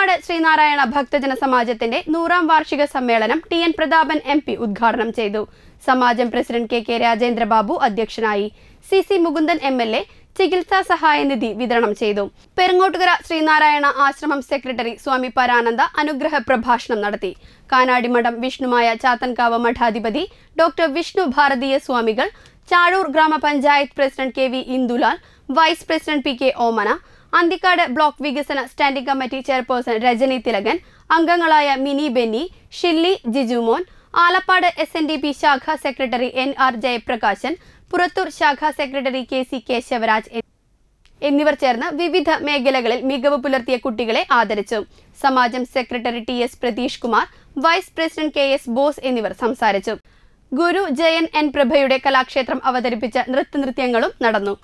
കാപ്പാട് ശ്രീനാരായണ ഭക്തജന സമാജത്തിന്റെ നൂറാം വാർഷിക സമ്മേളനം T N Prathapan M P ഉദ്ഘാടനം ചെയ്തു സമാജം പ്രസിഡന്റ് കെ കെ രാജേന്ദ്രബാബു അധ്യക്ഷനായി C C Mukundan M L A ചികിത്സാ സഹായനിധി വിതരണം ചെയ്തു പെരുങ്ങോട്ടുകര ശ്രീനാരായണ ആശ്രമം സെക്രട്ടറി സ്വാമി പരാനന്ദ അനുഗ്രഹ പ്രഭാഷണം നടത്തി കാനാടിമഠം വിഷ്ണുമായ ചാത്തൻകാവ് മഠാധിപതി ഡോക്ടർ വിഷ്ണു ഭാരതീയ സ്വാമികൾ ചാഴൂർ ഗ്രാമപഞ്ചായത്ത് president K V Indulal vice president P K Omana Anthikad block വികസന standing committee chairperson Rajani Thilakan അംഗങ്ങളായ Mini Benny Shilly Jijumon Alappad S N D P ശാഖാ secretary N R Jayaprakashan Purathur ശാഖാ സെക്രട്ടറി കെ സി കേശവരാജ് എന്നിവർ ചേർന്ന് വിവിധ മേഖലകളിൽ മികവ് പുലർത്തിയ കുട്ടികളെ ആദരിച്ചു സമാജം secretary T S Pratheesh Kumar vice president K S Bose എന്നിവർ സംസാരിച്ചു ഗുരു ജയൻ എൻ പ്രഭയുടെ കലാക്ഷേത്രം അവതരിപ്പിച്ച നൃത്തനൃത്യങ്ങളും നടന്നു